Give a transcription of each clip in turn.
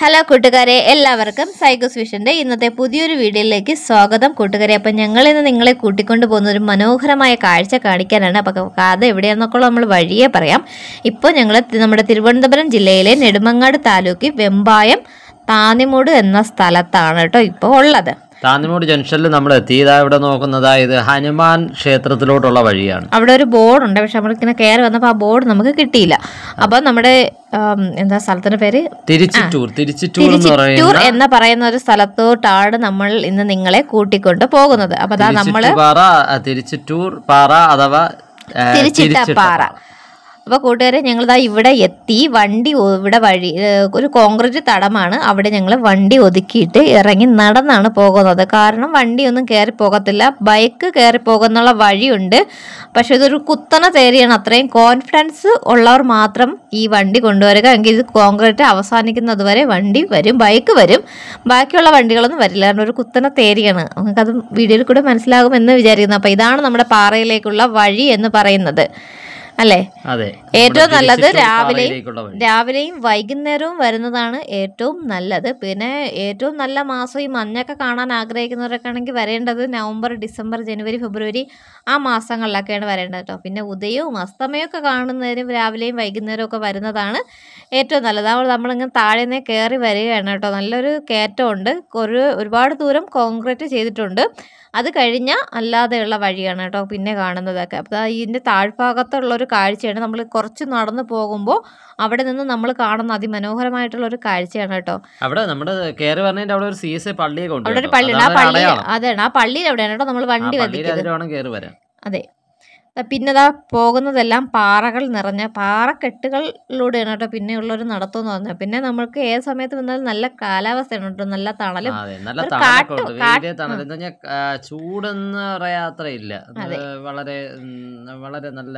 hello കൂട്ടുകാരെ എല്ലാവർക്കും സൈഗസ് വിഷന്റെ ഇന്നത്തെ പുതിയൊരു വീഡിയോയിലേക്ക് സ്വാഗതം കൂട്ടുകാരെ അപ്പം ഇന്ന് നിങ്ങളെ കൂട്ടിക്കൊണ്ടു പോകുന്ന ഒരു മനോഹരമായ കാഴ്ച കാണിക്കാനാണ് അപ്പോൾ കഥ എവിടെയാണെന്നൊക്കെ നമ്മൾ വഴിയേ പറയാം ഇപ്പോൾ ഞങ്ങൾ നമ്മുടെ തിരുവനന്തപുരം ജില്ലയിലെ നെടുമങ്ങാട് താലൂക്കിൽ വെമ്പായം താനിമൂട് എന്ന സ്ഥലത്താണ് കേട്ടോ ഇപ്പോൾ ഉള്ളത് താന്നിമൂട് ജംഗ്ഷനിൽ നമ്മൾ എത്തിയതാ ഇവിടെ നോക്കുന്നതാ ഇത് ഹനുമാൻ ക്ഷേത്രത്തിലോട്ടുള്ള വഴിയാണ് അവിടെ ഒരു ബോർഡ് ഉണ്ട് പക്ഷെ നമ്മളിങ്ങനെ കയറി വന്നപ്പോൾ ആ ബോർഡ് നമുക്ക് കിട്ടിയില്ല അപ്പൊ നമ്മുടെ എന്താ സ്ഥലത്തിന്റെ പേര് തിരിച്ചിട്ടൂർ തിരുച്ചിറ്റൂർ തിരുച്ചിറ്റൂർ എന്ന് പറയുന്ന ഒരു സ്ഥലത്തോട്ടാണ് നമ്മൾ ഇന്ന് നിങ്ങളെ കൂട്ടിക്കൊണ്ട് പോകുന്നത് അപ്പൊ അതാ നമ്മള് തിരിച്ചിട്ടൂർ പാറ അഥവാ പാറ അപ്പോൾ കൂട്ടുകാരെ ഞങ്ങളിതാ ഇവിടെ എത്തി വണ്ടി ഇവിടെ വഴി ഒരു കോൺക്രീറ്റ് തടമാണ് അവിടെ ഞങ്ങൾ വണ്ടി ഒതുക്കിയിട്ട് ഇറങ്ങി നടന്നാണ് പോകുന്നത് കാരണം വണ്ടിയൊന്നും കയറി പോകത്തില്ല ബൈക്ക് കയറി പോകുന്നുള്ള വഴിയുണ്ട് പക്ഷേ ഇതൊരു കുത്തന തേരിയാണ് അത്രയും കോൺഫിഡൻസ് ഉള്ളവർ മാത്രം ഈ വണ്ടി കൊണ്ടുവരിക എങ്കിൽ ഇത് കോൺക്രീറ്റ് അവസാനിക്കുന്നത് വരെ വണ്ടി വരും ബൈക്ക് വരും ബാക്കിയുള്ള വണ്ടികളൊന്നും വരില്ല കാരണം ഒരു കുത്തന തേരിയാണ് നിങ്ങൾക്കത് വീഡിയോയിൽ കൂടെ മനസ്സിലാകുമെന്ന് വിചാരിക്കുന്നു അപ്പോൾ ഇതാണ് നമ്മുടെ പാറയിലേക്കുള്ള വഴി എന്ന് പറയുന്നത് അല്ലേ ഏറ്റവും നല്ലത് രാവിലെയും രാവിലെയും വൈകുന്നേരവും വരുന്നതാണ് ഏറ്റവും നല്ലത് പിന്നെ ഏറ്റവും നല്ല മാസം ഈ മഞ്ഞൊക്കെ കാണാൻ ആഗ്രഹിക്കുന്നവരൊക്കെ ആണെങ്കിൽ വരേണ്ടത് നവംബർ ഡിസംബർ ജനുവരി ഫെബ്രുവരി ആ മാസങ്ങളിലൊക്കെയാണ് വരേണ്ടത് കേട്ടോ പിന്നെ ഉദയവും ഒക്കെ കാണുന്നതിനും രാവിലെയും വൈകുന്നേരവും ഒക്കെ വരുന്നതാണ് ഏറ്റവും നല്ലത് അവൾ നമ്മളിങ്ങനെ താഴെ നിന്ന് കയറി വരികയാണ് കേട്ടോ നല്ലൊരു കയറ്റമുണ്ട് ഒരു ഒരുപാട് ദൂരം കോൺക്രീറ്റ് ചെയ്തിട്ടുണ്ട് അത് കഴിഞ്ഞാൽ അല്ലാതെയുള്ള വഴിയാണ് കേട്ടോ പിന്നെ കാണുന്നതൊക്കെ അപ്പോൾ ഇതിൻ്റെ താഴ്ഭാഗത്തുള്ളൊരു കാഴ്ചയാണ് നമ്മൾ കുറച്ച് നടന്നു പോകുമ്പോൾ അവിടെ നിന്ന് നമ്മൾ കാണുന്ന അതിമനോഹരമായിട്ടുള്ള ഒരു കാഴ്ചയാണ് കേട്ടോ അവിടെ നമ്മുടെ അവിടെ ഒരു സി എസ് പള്ളിയൊക്കെ ഉണ്ട് അവിടെ ഒരു പള്ളി അതാണ് ആ പള്ളിയിൽ എവിടെയാണ് കേട്ടോ നമ്മൾ വണ്ടി വന്നിട്ട് അതെ പിന്നതാ പോകുന്നതെല്ലാം പാറകൾ നിറഞ്ഞ പാറക്കെട്ടുകളിലൂടെയാണ് കേട്ടോ പിന്നെയുള്ളൊരു നടത്തം എന്ന് പറഞ്ഞാൽ പിന്നെ നമ്മൾക്ക് ഏത് സമയത്ത് വന്നാലും നല്ല കാലാവസ്ഥയാണ് കേട്ടോ നല്ല തണലും നല്ല തണലൊക്കെ ചൂടെന്ന് പറയാത്രയില്ല വളരെ വളരെ നല്ല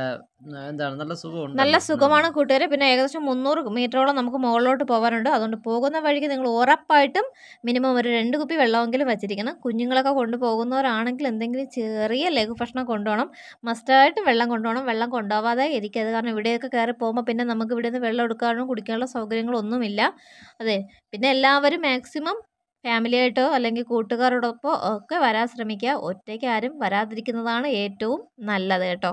നല്ല സുഖമാണ് കൂട്ടുകാർ പിന്നെ ഏകദേശം മുന്നൂറ് മീറ്ററോളം നമുക്ക് മുകളിലോട്ട് പോകാനുണ്ട് അതുകൊണ്ട് പോകുന്ന വഴിക്ക് നിങ്ങൾ ഉറപ്പായിട്ടും മിനിമം ഒരു രണ്ട് കുപ്പി വെള്ളമെങ്കിലും വെച്ചിരിക്കണം കുഞ്ഞുങ്ങളൊക്കെ കൊണ്ടുപോകുന്നവരാണെങ്കിൽ എന്തെങ്കിലും ചെറിയ ലഘുഭക്ഷണം കൊണ്ടുപോകണം മസ്റ്റായിട്ടും വെള്ളം കൊണ്ടുപോകണം വെള്ളം കൊണ്ടുപോകാതെ ഇരിക്കരുത് കാരണം ഇവിടെയൊക്കെ കയറി പോകുമ്പോൾ പിന്നെ നമുക്ക് ഇവിടെ നിന്ന് വെള്ളം എടുക്കാനോ കുടിക്കാനുള്ള സൗകര്യങ്ങളൊന്നുമില്ല അതെ പിന്നെ എല്ലാവരും മാക്സിമം ഫാമിലിയായിട്ടോ അല്ലെങ്കിൽ കൂട്ടുകാരോടൊപ്പം ഒക്കെ വരാൻ ശ്രമിക്കുക ഒറ്റയ്ക്ക് ആരും വരാതിരിക്കുന്നതാണ് ഏറ്റവും നല്ലത് കേട്ടോ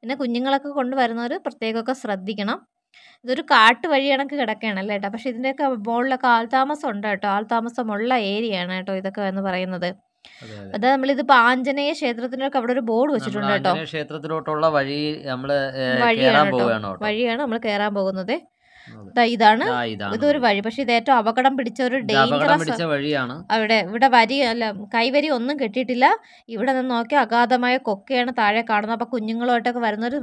പിന്നെ കുഞ്ഞുങ്ങളൊക്കെ കൊണ്ടുവരുന്നവർ പ്രത്യേകമൊക്കെ ശ്രദ്ധിക്കണം ഇതൊരു കാട്ട് വഴി കണക്ക് കിടക്കുകയാണല്ലേ കേട്ടോ പക്ഷേ ഇതിൻ്റെയൊക്കെ മുകളിലൊക്കെ ആൾതാമസം ഉണ്ട് കേട്ടോ ആൾതാമസമുള്ള ഏരിയയാണ് കേട്ടോ ഇതൊക്കെ എന്ന് പറയുന്നത് അത് നമ്മളിതിപ്പോ ആഞ്ജനേയ ക്ഷേത്രത്തിനൊക്കെ അവിടെ ഒരു ബോർഡ് വെച്ചിട്ടുണ്ട് കേട്ടോ ക്ഷേത്രത്തിലോട്ടുള്ള വഴി നമ്മള് വഴിയാണ് വഴിയാണ് നമ്മൾ കയറാൻ പോകുന്നത് ഇതാണ് ഇതൊരു വഴി പക്ഷെ ഇത് ഏറ്റവും അപകടം പിടിച്ച ഒരു ഡേഞ്ചറസ് വഴിയാണ് അവിടെ ഇവിടെ വരി അല്ല കൈവരി ഒന്നും കെട്ടിയിട്ടില്ല ഇവിടെ നിന്ന് നോക്കി അഗാധമായ കൊക്കയാണ് താഴെ കാണുന്നത് അപ്പൊ കുഞ്ഞുങ്ങളുമായിട്ടൊക്കെ വരുന്നൊരു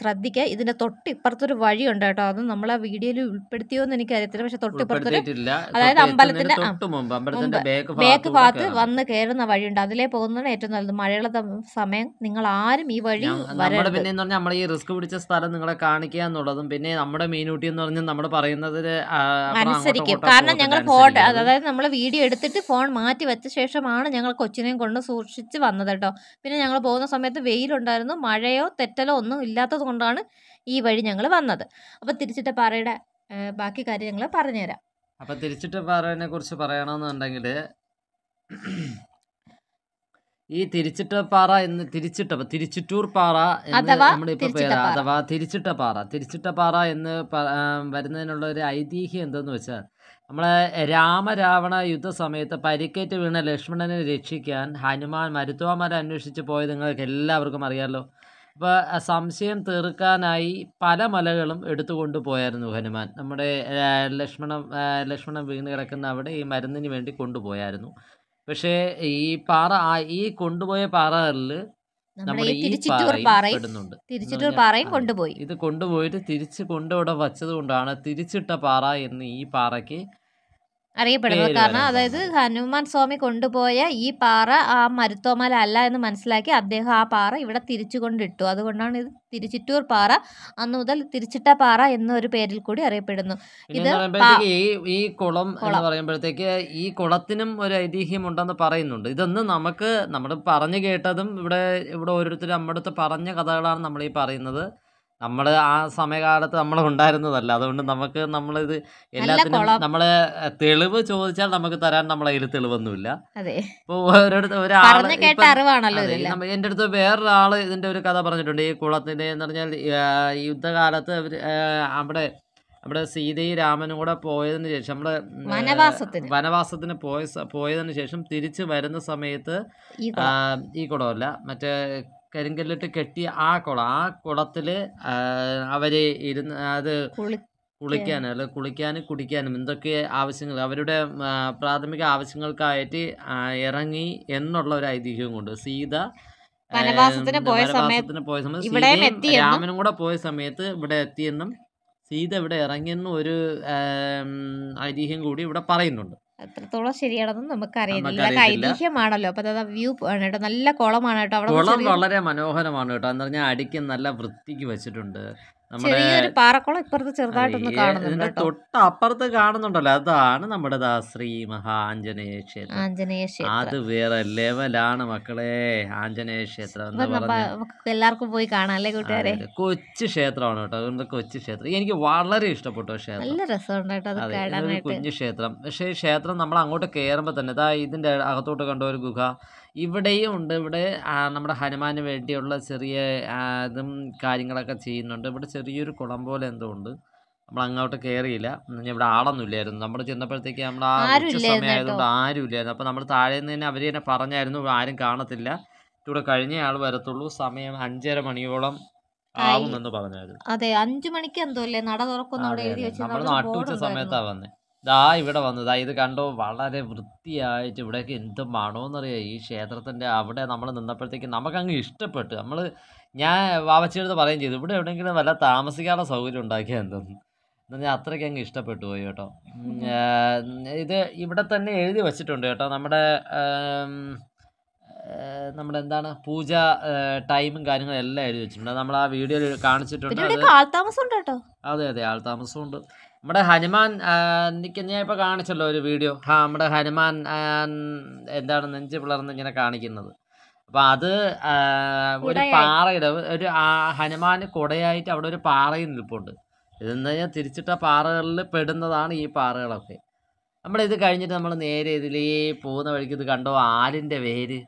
ശ്രദ്ധിക്കുക ഇതിന്റെ തൊട്ടിപ്പുറത്തൊരു ഉണ്ട് കേട്ടോ അത് നമ്മളെ വീഡിയോയിൽ ഉൾപ്പെടുത്തിയോ എന്ന് എനിക്ക് അറിയത്തില്ല പക്ഷെ തൊട്ടിപ്പുറത്തൊരു അതായത് അമ്പലത്തിന്റെ ബേക്ക് ഭാഗത്ത് വന്ന് കയറുന്ന വഴിയുണ്ട് അതിലേ പോകുന്നതാണ് ഏറ്റവും നല്ലത് മഴയുള്ള സമയം നിങ്ങൾ ആരും ഈ വഴി പിന്നെ നമ്മുടെ ഈ റിസ്ക് പിടിച്ച സ്ഥലം നിങ്ങളെ കാണിക്കുക എന്നുള്ളതും പിന്നെ നമ്മുടെ മീനൂട്ടി എന്ന് പറഞ്ഞ് നമ്മൾ പറയുന്നതിന് അനുസരിക്കും കാരണം ഞങ്ങൾ ഫോൺ അതായത് നമ്മൾ വീഡിയോ എടുത്തിട്ട് ഫോൺ മാറ്റി വെച്ച ശേഷമാണ് ഞങ്ങൾ കൊച്ചിനെയും കൊണ്ട് സൂക്ഷിച്ച് വന്നത് കേട്ടോ പിന്നെ ഞങ്ങൾ പോകുന്ന സമയത്ത് വെയിലുണ്ടായിരുന്നു മഴയോ തെറ്റലോ ഒന്നും ഇല്ലാത്തത് കൊണ്ടാണ് ഈ വഴി ഞങ്ങൾ വന്നത് അപ്പോൾ തിരിച്ചിട്ട് പാറയുടെ ബാക്കി കാര്യം ഞങ്ങൾ പറഞ്ഞുതരാം അപ്പോൾ തിരിച്ചിട്ട് പാറയെ കുറിച്ച് പറയണമെന്നുണ്ടെങ്കിൽ ഈ തിരിച്ചിട്ടപ്പാറ എന്ന് തിരിച്ചിട്ട തിരിച്ചിട്ടൂർ പാറ എന്ന് നമ്മളിപ്പോ പേര് അഥവാ തിരിച്ചിട്ടപ്പാറ തിരിച്ചിട്ടപ്പാറ എന്ന് വരുന്നതിനുള്ള ഒരു ഐതിഹ്യം എന്തെന്ന് വെച്ചാൽ നമ്മളെ രാമരാവണ യുദ്ധ സമയത്ത് പരിക്കേറ്റ് വീണ ലക്ഷ്മണനെ രക്ഷിക്കാൻ ഹനുമാൻ മരുത്വമാരെ അന്വേഷിച്ച് പോയത് നിങ്ങൾക്ക് എല്ലാവർക്കും അറിയാമല്ലോ അപ്പോൾ സംശയം തീർക്കാനായി പല മലകളും എടുത്തുകൊണ്ട് പോയായിരുന്നു ഹനുമാൻ നമ്മുടെ ലക്ഷ്മണം ലക്ഷ്മണൻ വീണ് കിടക്കുന്ന അവിടെ ഈ മരുന്നിന് വേണ്ടി കൊണ്ടുപോയായിരുന്നു പക്ഷേ ഈ പാറ ഈ കൊണ്ടുപോയ പാറകളില് കൊണ്ടുപോയി ഇത് കൊണ്ടുപോയിട്ട് തിരിച്ച് കൊണ്ടുവിടെ വച്ചത് കൊണ്ടാണ് തിരിച്ചിട്ട പാറ എന്ന് ഈ പാറയ്ക്ക് അറിയപ്പെടുന്നത് കാരണം അതായത് ഹനുമാൻ സ്വാമി കൊണ്ടുപോയ ഈ പാറ ആ മരുത്തോമല അല്ല എന്ന് മനസ്സിലാക്കി അദ്ദേഹം ആ പാറ ഇവിടെ തിരിച്ചു കൊണ്ടിട്ടു അതുകൊണ്ടാണ് ഇത് തിരിച്ചിട്ടൂർ പാറ അന്നു മുതൽ തിരിച്ചിട്ട പാറ എന്നൊരു പേരിൽ കൂടി അറിയപ്പെടുന്നു ഇത് ഈ കുളം എന്ന് പറയുമ്പോഴത്തേക്ക് ഈ കുളത്തിനും ഒരു ഐതിഹ്യം ഉണ്ടെന്ന് പറയുന്നുണ്ട് ഇതൊന്നും നമുക്ക് നമ്മൾ പറഞ്ഞു കേട്ടതും ഇവിടെ ഇവിടെ ഓരോരുത്തരും നമ്മുടെ അടുത്ത് പറഞ്ഞ കഥകളാണ് നമ്മൾ ഈ പറയുന്നത് നമ്മൾ ആ സമയകാലത്ത് നമ്മൾ ഉണ്ടായിരുന്നതല്ല അതുകൊണ്ട് നമുക്ക് നമ്മളിത് എല്ലാത്തിനും നമ്മള് തെളിവ് ചോദിച്ചാൽ നമുക്ക് തരാൻ നമ്മളെ കയ്യിൽ തെളിവൊന്നുമില്ല എന്റെ അടുത്ത് വേറൊരാള് ഇതിന്റെ ഒരു കഥ പറഞ്ഞിട്ടുണ്ട് ഈ കുളത്തിന്റെ എന്ന് പറഞ്ഞാൽ യുദ്ധകാലത്ത് അവിടെ നമ്മുടെ സീതയും രാമനും കൂടെ പോയതിനു ശേഷം നമ്മള് വനവാസത്തിന് വനവാസത്തിന് പോയ പോയതിനു ശേഷം തിരിച്ചു വരുന്ന സമയത്ത് ഈ കുടമല്ല മറ്റേ കരിങ്കല്ലിട്ട് കെട്ടിയ ആ കുളം ആ കുളത്തില് അവര് ഇരുന്ന് അത് കുളിക്കാൻ അല്ലെ കുളിക്കാനും കുടിക്കാനും എന്തൊക്കെ ആവശ്യങ്ങൾ അവരുടെ പ്രാഥമിക ആവശ്യങ്ങൾക്കായിട്ട് ഇറങ്ങി എന്നുള്ള ഒരു ഐതിഹ്യവും കൊണ്ട് സീത വനവാസത്തിന് പോയ സമയത്ത് രാമനും കൂടെ പോയ സമയത്ത് ഇവിടെ എത്തിയെന്നും സീത ഇവിടെ ഇറങ്ങിയെന്നും ഒരു ഐതിഹ്യം കൂടി ഇവിടെ പറയുന്നുണ്ട് എത്രത്തോളം ശരിയാണെന്നും നമുക്കറിയില്ല ഐതിഹ്യമാണല്ലോ അപ്പൊ വ്യൂ ആണ് കേട്ടോ നല്ല കുളമാണ് കേട്ടോ അവിടെ വളരെ മനോഹരമാണ് കേട്ടോ എന്ന് പറഞ്ഞാൽ അടിക്ക് നല്ല വൃത്തിക്ക് വെച്ചിട്ടുണ്ട് തൊട്ടപ്പുറത്ത് ഇപ്പുറത്ത് കാണുന്നുണ്ടല്ലോ അതാണ് നമ്മുടെ ശ്രീ മഹാ ആഞ്ജനേയ ക്ഷേത്രം അത് വേറെ ലെവലാണ് മക്കളെ ആഞ്ജനേയ ക്ഷേത്രം എല്ലാവർക്കും പോയി കാണാം അല്ലേ കൂട്ടുകാരെ കൊച്ചു ക്ഷേത്രമാണ് കേട്ടോ കൊച്ചു ക്ഷേത്രം എനിക്ക് വളരെ ഇഷ്ടപ്പെട്ടു ക്ഷേത്രം നല്ല കുഞ്ഞു ക്ഷേത്രം പക്ഷേ ക്ഷേത്രം നമ്മൾ അങ്ങോട്ട് കയറുമ്പോ തന്നെ ഇതാ ഇതിന്റെ അകത്തോട്ട് കണ്ട ഒരു ഗുഹ ഇവിടെയും ഉണ്ട് ഇവിടെ നമ്മുടെ ഹനുമാന് വേണ്ടിയുള്ള ചെറിയ ഇതും കാര്യങ്ങളൊക്കെ ചെയ്യുന്നുണ്ട് ഇവിടെ ചെറിയൊരു കുളം പോലെ എന്തോ ഉണ്ട് നമ്മൾ അങ്ങോട്ട് കയറിയില്ല ഇവിടെ ആളൊന്നുമില്ലായിരുന്നു നമ്മൾ ചെന്നപ്പോഴത്തേക്ക് നമ്മൾ ആ ഉച്ച സമയമായതുകൊണ്ട് ആരും ഇല്ലായിരുന്നു അപ്പോൾ നമ്മൾ താഴെ നിന്ന് തന്നെ അവർ തന്നെ പറഞ്ഞായിരുന്നു ആരും കാണത്തില്ല ഇവിടെ കഴിഞ്ഞ ആൾ വരത്തുള്ളൂ സമയം അഞ്ചര മണിയോളം ആവുമെന്ന് പറഞ്ഞായിരുന്നു അതെ അഞ്ചു മണിക്ക് എന്തോ അല്ലേ നട തുറക്കുന്ന എഴുതി നമ്മൾ സമയത്താണ് വന്നത് ദാ ഇവിടെ വന്നതാ ഇത് കണ്ടോ വളരെ വൃത്തിയായിട്ട് ഇവിടെയൊക്കെ എന്ത് മണമെന്നറിയാം ഈ ക്ഷേത്രത്തിൻ്റെ അവിടെ നമ്മൾ നിന്നപ്പോഴത്തേക്ക് നമുക്കങ്ങ് ഇഷ്ടപ്പെട്ടു നമ്മൾ ഞാൻ വാവച്ചെടുത്ത് പറയുകയും ചെയ്തു ഇവിടെ എവിടെയെങ്കിലും വല്ല താമസിക്കാനുള്ള സൗകര്യം ഉണ്ടാക്കിയാൽ എന്തെന്ന് എന്നാൽ അത്രയ്ക്ക് അങ്ങ് ഇഷ്ടപ്പെട്ടു പോയി കേട്ടോ ഇത് ഇവിടെ തന്നെ എഴുതി വച്ചിട്ടുണ്ട് കേട്ടോ നമ്മുടെ നമ്മളെന്താണ് എന്താണ് പൂജ ടൈമും കാര്യങ്ങളും എല്ലാം എഴുതി വെച്ചിട്ടുണ്ട് നമ്മൾ ആ വീഡിയോയിൽ കാണിച്ചിട്ടുണ്ട് അതെ അതെ ആൾ താമസമുണ്ട് നമ്മുടെ ഹനുമാൻ എനിക്ക് ഞാൻ ഇപ്പോൾ കാണിച്ചല്ലോ ഒരു വീഡിയോ ആ നമ്മുടെ ഹനുമാൻ എന്താണ് നെഞ്ച് പിളർന്ന് ഇങ്ങനെ കാണിക്കുന്നത് അപ്പോൾ അത് ഒരു പാറയുടെ ഒരു ഹനുമാൻ കുടയായിട്ട് അവിടെ ഒരു പാറയിൽ നിൽപ്പുണ്ട് ഇതെന്ന് കഴിഞ്ഞാൽ തിരിച്ചിട്ട പാറകളിൽ പെടുന്നതാണ് ഈ പാറകളൊക്കെ നമ്മൾ ഇത് കഴിഞ്ഞിട്ട് നമ്മൾ നേരെ ഇതിലേ പോകുന്ന വഴിക്ക് ഇത് കണ്ടോ ആലിൻ്റെ വേര്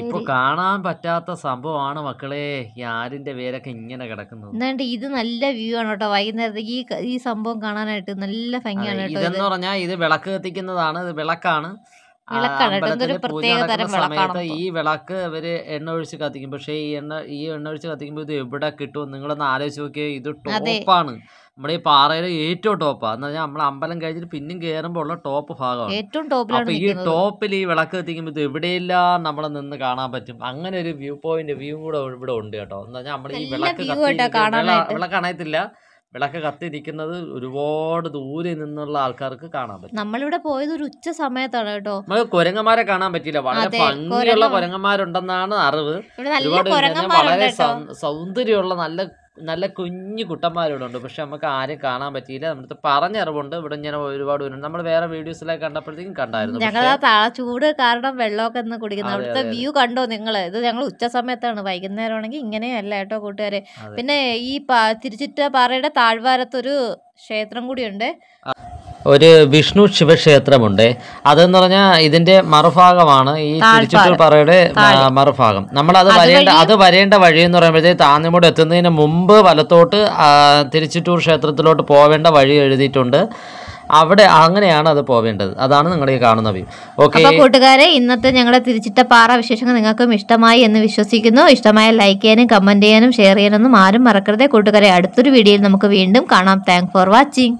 ഇപ്പൊ കാണാൻ പറ്റാത്ത സംഭവമാണ് മക്കളെ ഈ ആലിന്റെ വേരൊക്കെ ഇങ്ങനെ കിടക്കുന്നത് എന്നാണ്ട് ഇത് നല്ല വ്യൂ ആണ് കേട്ടോ വൈകുന്നേരത്തേക്ക് ഈ ഈ സംഭവം കാണാനായിട്ട് നല്ല ഭംഗിയാണ് കേട്ടോ ഇതെന്ന് പറഞ്ഞാൽ ഇത് വിളക്ക് കത്തിക്കുന്നതാണ് ഇത് വിളക്കാണ് സമയത്ത് ഈ വിളക്ക് അവര് എണ്ണ ഒഴിച്ച് കത്തിക്കും പക്ഷേ ഈ എണ്ണ ഈ എണ്ണ ഒഴിച്ച് കത്തിക്കുമ്പോൾ ഇത് എവിടെ കിട്ടും നിങ്ങളൊന്ന് ആലോചിച്ച് നോക്കിയാൽ ഇത് ടോപ്പാണ് നമ്മുടെ ഈ പാറയിലെ ഏറ്റവും ടോപ്പാ എന്ന് പറഞ്ഞാൽ നമ്മൾ അമ്പലം കഴിച്ചിട്ട് പിന്നെയും കയറുമ്പോൾ ഉള്ള ടോപ്പ് ഭാഗമാണ് ഏറ്റവും അപ്പൊ ഈ ടോപ്പിൽ ഈ വിളക്ക് കത്തിക്കുമ്പോൾ ഇത് എവിടെയെല്ലാം നമ്മളെ നിന്ന് കാണാൻ പറ്റും അങ്ങനെ ഒരു വ്യൂ പോയിന്റ് വ്യൂ കൂടെ ഇവിടെ ഉണ്ട് കേട്ടോ എന്ന് പറഞ്ഞാൽ നമ്മൾ ഈ വിളക്ക് കത്തി വിളക്ക് അണയത്തില്ല വിളക്ക് കത്തി ഒരുപാട് ദൂരെ നിന്നുള്ള ആൾക്കാർക്ക് കാണാൻ പറ്റും നമ്മളിവിടെ പോയത് ഒരു ഉച്ച സമയത്താണ് കേട്ടോ നമുക്ക് കുരങ്ങന്മാരെ കാണാൻ പറ്റില്ല വളരെ ഭംഗിയുള്ള കുരങ്ങന്മാരുണ്ടെന്നാണ് അറിവ് വളരെ സൗന്ദര്യമുള്ള നല്ല നല്ല കുഞ്ഞു ഉണ്ട് പക്ഷെ നമുക്ക് ആരും കാണാൻ പറ്റിയില്ല നമ്മുടെ പറഞ്ഞറിവുണ്ട് ഇവിടെ ഇങ്ങനെ ഒരുപാട് വരുന്നുണ്ട് നമ്മൾ വേറെ വീഡിയോസിലൊക്കെ കണ്ടപ്പോഴത്തേക്കും കണ്ടായിരുന്നു ഞങ്ങൾ ചൂട് കാരണം വെള്ളമൊക്കെ ഒന്ന് കുടിക്കുന്നത് അവിടുത്തെ വ്യൂ കണ്ടോ നിങ്ങൾ ഇത് ഞങ്ങൾ ഉച്ച സമയത്താണ് വൈകുന്നേരം ആണെങ്കിൽ ഇങ്ങനെയല്ല കേട്ടോ കൂട്ടുകാരെ പിന്നെ ഈ തിരിച്ചിട്ട പാറയുടെ താഴ്വാരത്തൊരു ക്ഷേത്രം കൂടിയുണ്ട് ഒരു വിഷ്ണു ശിവക്ഷേത്രമുണ്ട് അതെന്ന് പറഞ്ഞാൽ ഇതിന്റെ മറുഭാഗമാണ് ഈ തിരുച്ചിട്ടൂർ പറയുടെ മറുഭാഗം നമ്മൾ അത് വരേണ്ട അത് വരേണ്ട വഴി എന്ന് പറയുമ്പോഴത്തേക്ക് താന്നിമൂട് എത്തുന്നതിന് മുമ്പ് വലത്തോട്ട് തിരുച്ചിറ്റൂർ ക്ഷേത്രത്തിലോട്ട് പോവേണ്ട വഴി എഴുതിയിട്ടുണ്ട് അവിടെ അങ്ങനെയാണ് അത് പോവേണ്ടത് അതാണ് നിങ്ങൾ ഈ കാണുന്ന വ്യൂ ഓക്കെ കൂട്ടുകാരെ ഇന്നത്തെ ഞങ്ങളുടെ തിരിച്ചിട്ടപ്പാറ വിശേഷങ്ങൾ നിങ്ങൾക്കും ഇഷ്ടമായി എന്ന് വിശ്വസിക്കുന്നു ഇഷ്ടമായ ലൈക്ക് ചെയ്യാനും കമന്റ് ചെയ്യാനും ഷെയർ ചെയ്യാനൊന്നും ആരും മറക്കരുത് കൂട്ടുകാരെ അടുത്തൊരു വീഡിയോയിൽ നമുക്ക് വീണ്ടും കാണാം താങ്ക് ഫോർ വാച്ചിങ്